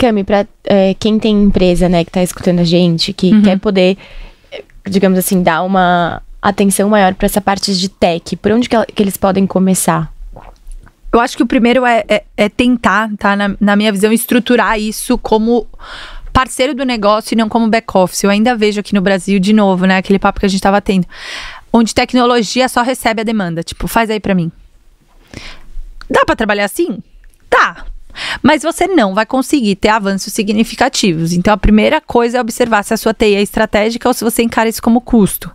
Cami, para é, quem tem empresa, né, que tá escutando a gente, que uhum. quer poder, é, digamos assim, dar uma atenção maior para essa parte de tech, por onde que, que, eles podem começar? Eu acho que o primeiro é, é, é tentar, tá? Na, na minha visão, estruturar isso como parceiro do negócio e não como back-office. Eu ainda vejo aqui no Brasil, de novo, né? Aquele papo que a gente estava tendo. Onde tecnologia só recebe a demanda. Tipo, faz aí para mim. Dá para trabalhar assim? Tá. Mas você não vai conseguir ter avanços significativos. Então, a primeira coisa é observar se a sua TI é estratégica ou se você encara isso como custo.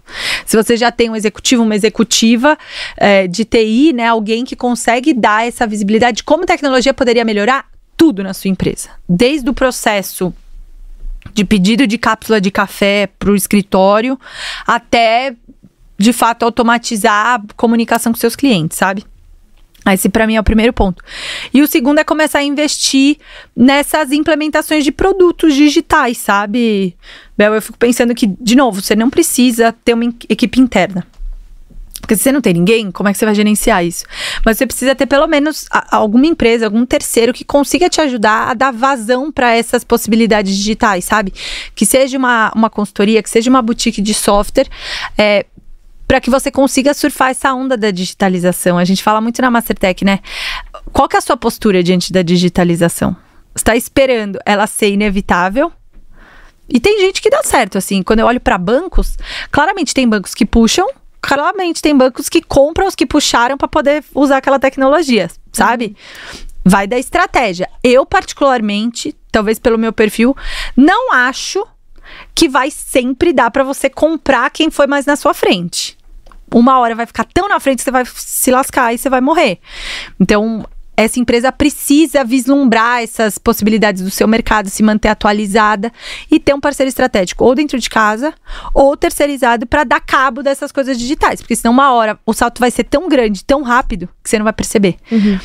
Se você já tem um executivo, uma executiva é, de TI, né, alguém que consegue dar essa visibilidade, como tecnologia poderia melhorar tudo na sua empresa, desde o processo de pedido de cápsula de café para o escritório até de fato automatizar a comunicação com seus clientes, sabe? Ah, esse para mim é o primeiro ponto. E o segundo é começar a investir nessas implementações de produtos digitais, sabe? Bel, eu fico pensando que, de novo, você não precisa ter uma equipe interna. Porque se você não tem ninguém, como é que você vai gerenciar isso? Mas você precisa ter pelo menos alguma empresa, algum terceiro que consiga te ajudar a dar vazão para essas possibilidades digitais, sabe? Que seja uma, uma consultoria, que seja uma boutique de software, é, para que você consiga surfar essa onda da digitalização. A gente fala muito na Mastertech, né? Qual que é a sua postura diante da digitalização? Está esperando ela ser inevitável? E tem gente que dá certo, assim. Quando eu olho para bancos, claramente tem bancos que puxam, claramente tem bancos que compram os que puxaram para poder usar aquela tecnologia, sabe? Uhum. Vai da estratégia. Eu, particularmente, talvez pelo meu perfil, não acho que vai sempre dar para você comprar quem foi mais na sua frente uma hora vai ficar tão na frente que você vai se lascar e você vai morrer. Então, essa empresa precisa vislumbrar essas possibilidades do seu mercado, se manter atualizada e ter um parceiro estratégico, ou dentro de casa, ou terceirizado, para dar cabo dessas coisas digitais. Porque senão, uma hora, o salto vai ser tão grande, tão rápido, que você não vai perceber. Uhum.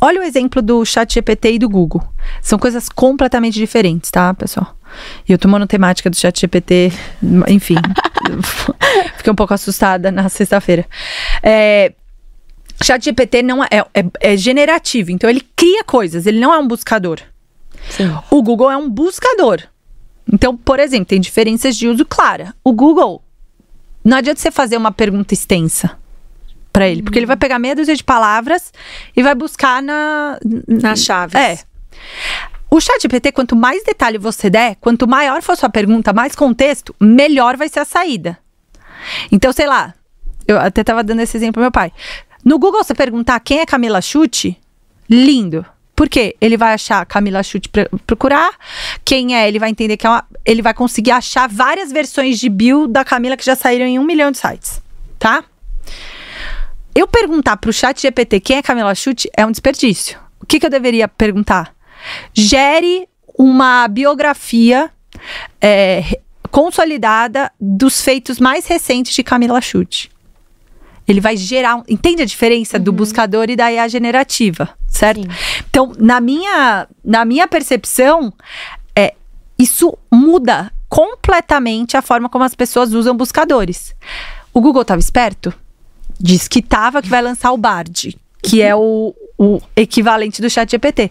Olha o exemplo do Chat GPT e do Google. São coisas completamente diferentes, tá, pessoal? E eu tô monotemática do Chat GPT, enfim. Fiquei um pouco assustada na sexta-feira. É, Chat GPT não é, é, é, generativo, então ele cria coisas, ele não é um buscador. Sim. O Google é um buscador. Então, por exemplo, tem diferenças de uso clara. O Google, não adianta você fazer uma pergunta extensa para ele, porque ele vai pegar meia dúzia de palavras e vai buscar na nas chaves. É. O chat GPT, quanto mais detalhe você der, quanto maior for sua pergunta, mais contexto, melhor vai ser a saída. Então, sei lá, eu até estava dando esse exemplo pro meu pai. No Google, você perguntar quem é Camila Chute, lindo. Porque ele vai achar Camila Chute pra procurar quem é, ele vai entender que é uma, ele vai conseguir achar várias versões de bio da Camila que já saíram em um milhão de sites, tá? Eu perguntar para o chat GPT quem é Camila Chute é um desperdício. O que, que eu deveria perguntar? gere uma biografia é, consolidada dos feitos mais recentes de Camila Chute. Ele vai gerar. entende a diferença uhum. do buscador e da IA generativa, certo? Sim. Então, na minha, na minha percepção, é, isso muda completamente a forma como as pessoas usam buscadores. O Google estava esperto? Diz que estava que vai lançar o Bard, que é o, o equivalente do chat GPT.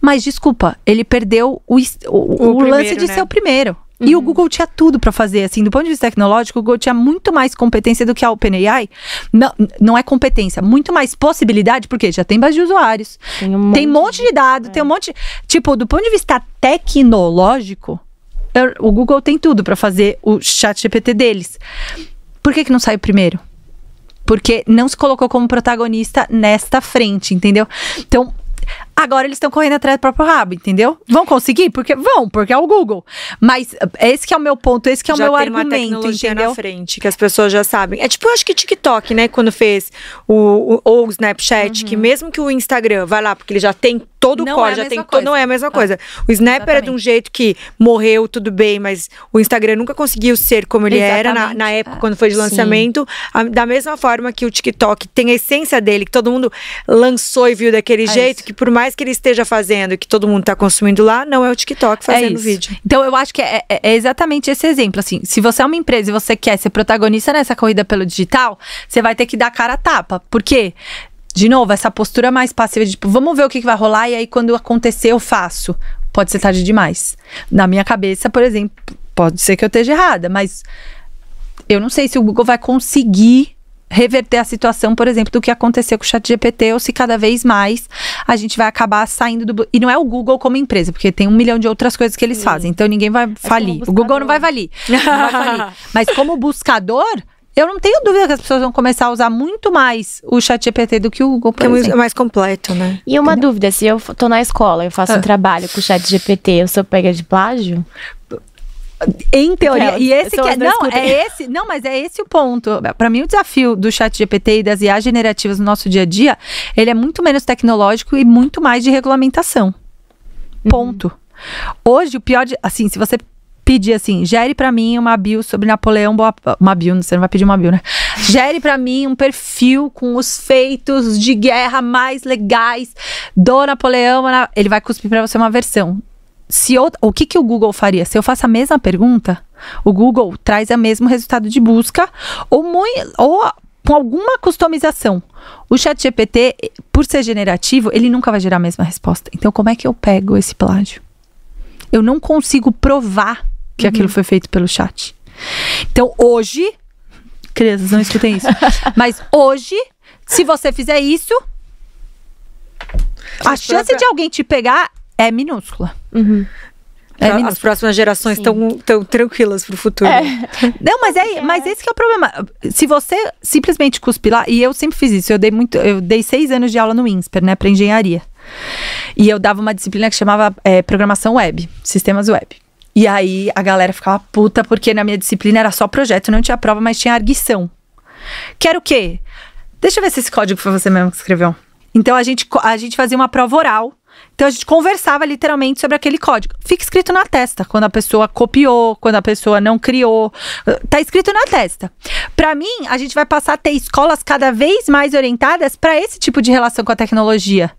Mas desculpa, ele perdeu o, o, o, o primeiro, lance de né? ser o primeiro. Uhum. E o uhum. Google tinha tudo para fazer, assim, do ponto de vista tecnológico, o Google tinha muito mais competência do que a OpenAI. Não, não é competência, muito mais possibilidade, porque já tem base de usuários. Tem um monte, tem é. um monte de dado, é. tem um monte. Tipo, do ponto de vista tecnológico, o Google tem tudo para fazer o chat GPT deles. Por que, que não sai o primeiro? porque não se colocou como protagonista nesta frente, entendeu? Então, Agora eles estão correndo atrás do próprio rabo, entendeu? Vão conseguir? Porque vão, porque é o Google. Mas eh, esse que é o meu ponto, esse que é o já meu tem argumento, uma tecnologia entendeu? na frente, que as pessoas já sabem. É tipo, eu acho que TikTok, né, quando fez o, o ou o Snapchat, uhum. que mesmo que o Instagram, vai lá, porque ele já tem todo não o código, é já tem coisa. todo, não é a mesma ah, coisa. O Snap exatamente. era de um jeito que morreu, tudo bem, mas o Instagram nunca conseguiu ser como ele exatamente. era na, na época, ah, quando foi de ah, lançamento. A, da mesma forma que o TikTok tem a essência dele, que todo mundo lançou e viu daquele é jeito, isso. que por mais que ele esteja fazendo que todo mundo está consumindo lá, não é o TikTok é fazendo é vídeo. Então eu acho que é, é, é, exatamente esse exemplo. Assim, se você é uma empresa e você quer ser protagonista nessa corrida pelo digital, você vai ter que dar cara a tapa. Por quê? De novo, essa postura mais passiva de tipo, vamos ver o que, que vai rolar e aí quando acontecer eu faço. Pode ser tarde demais. Na minha cabeça, por exemplo, pode ser que eu esteja errada, mas eu não sei se o Google vai conseguir reverter a situação, por exemplo, do que aconteceu com o ChatGPT, ou se cada vez mais a gente vai acabar saindo do. E não é o Google como empresa, porque tem um milhão de outras coisas que eles Sim. fazem. Então ninguém vai é falir. É o Google não vai falir. não vai Mas como buscador, eu não tenho dúvida que as pessoas vão começar a usar muito mais o ChatGPT do que o Google, por É mais completo, né? E uma Entendeu? dúvida, se eu tô na escola, eu faço ah. um trabalho com o ChatGPT, eu sou pega de plágio? Em teoria. É, e esse que é, não, é esse, não, mas é esse o ponto. Para mim o desafio do chat GPT e das IA generativas no nosso dia a dia, ele é muito menos tecnológico e muito mais de regulamentação. Uhum. Ponto. Uhum. Hoje o pior de, assim, se você pedir assim, gere para mim uma bio sobre Napoleão Boa, uma bio, você não vai pedir uma bio, né? Gere para mim um perfil com os feitos de guerra mais legais do Napoleão, ele vai cuspir para você uma versão se eu, o que, que o Google faria? Se eu faço a mesma pergunta, o Google traz o mesmo resultado de busca ou, ou com alguma customização. O Chat GPT por ser generativo, ele nunca vai gerar a mesma resposta. Então, como é que eu pego esse plágio? Eu não consigo provar que uhum. aquilo foi feito pelo chat. Então, hoje, crianças, não escutem isso. Mas hoje, se você fizer isso, a chance de alguém te pegar é minúscula. Uhum. É As minúscula. próximas gerações estão tão tranquilas pro futuro. É. Não, mas é, mas esse é o problema. Se você simplesmente cuspir lá, e eu sempre fiz isso, eu dei muito, eu dei seis anos de aula no INSPER, né, para engenharia. E eu dava uma disciplina que chamava é, programação web, sistemas web. E aí a galera ficava puta porque na minha disciplina era só projeto, não tinha prova, mas tinha arguição. Quero o quê? Deixa eu ver se esse código foi você mesmo que escreveu. Então a gente, a gente fazia uma prova oral então a gente conversava literalmente sobre aquele código. Fica escrito na testa quando a pessoa copiou, quando a pessoa não criou. Tá escrito na testa. Para mim, a gente vai passar a ter escolas cada vez mais orientadas para esse tipo de relação com a tecnologia.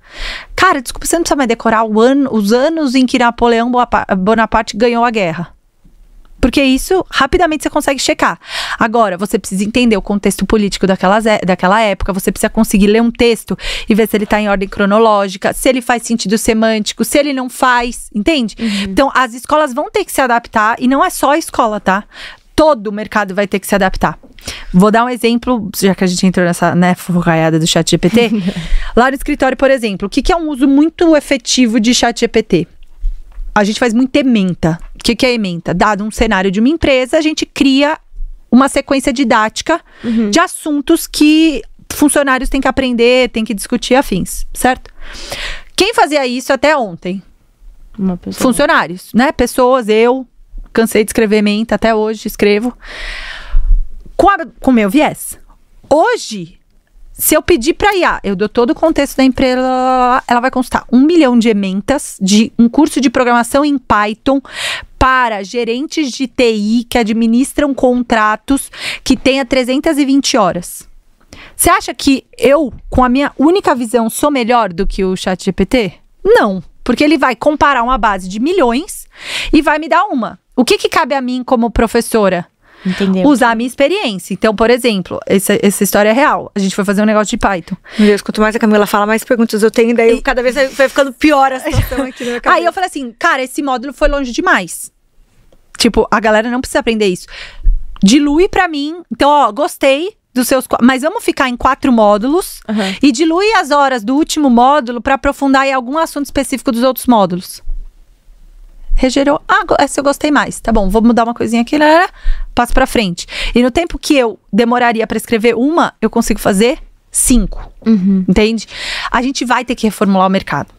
Cara, desculpa, você não precisa mais decorar ano, os anos em que Napoleão Bonaparte ganhou a guerra. Porque isso rapidamente você consegue checar. Agora, você precisa entender o contexto político daquela, é, daquela época, você precisa conseguir ler um texto e ver se ele está em ordem cronológica, se ele faz sentido semântico, se ele não faz, entende? Uhum. Então, as escolas vão ter que se adaptar, e não é só a escola, tá? Todo o mercado vai ter que se adaptar. Vou dar um exemplo, já que a gente entrou nessa né, furraiada do chat GPT. Lá no escritório, por exemplo, o que, que é um uso muito efetivo de chat GPT? a gente faz muita ementa. O que, que é ementa? Dado um cenário de uma empresa, a gente cria uma sequência didática uhum. de assuntos que funcionários têm que aprender, têm que discutir afins, certo? Quem fazia isso até ontem? Funcionários, né? Pessoas, eu cansei de escrever menta até hoje, escrevo. Com, o com meu viés. Hoje, se eu pedir para IA, eu dou todo o contexto da empresa, ela vai constar um milhão de ementas de um curso de programação em Python para gerentes de TI que administram contratos que tenha 320 horas. Você acha que eu, com a minha única visão, sou melhor do que o Chat GPT? Não, porque ele vai comparar uma base de milhões e vai me dar uma. O que, que cabe a mim como professora? Entendeu? usar a minha experiência. Então, por exemplo, essa, essa história é real. A gente foi fazer um negócio de Python. Meu Deus, quanto mais a Camila fala, mais perguntas eu tenho, daí e... cada vez vai ficando pior a situação aqui na Aí eu falei assim, cara, esse módulo foi longe demais. Tipo, a galera não precisa aprender isso. Dilui para mim. Então, ó, gostei, dos seus. Mas vamos ficar em quatro módulos uhum. e dilui as horas do último módulo para aprofundar em algum assunto específico dos outros módulos regerou. Ah, essa eu gostei mais. Tá bom, vou mudar uma coisinha aqui, né? passo para frente. E no tempo que eu demoraria para escrever uma, eu consigo fazer cinco. Uhum. Entende? A gente vai ter que reformular o mercado.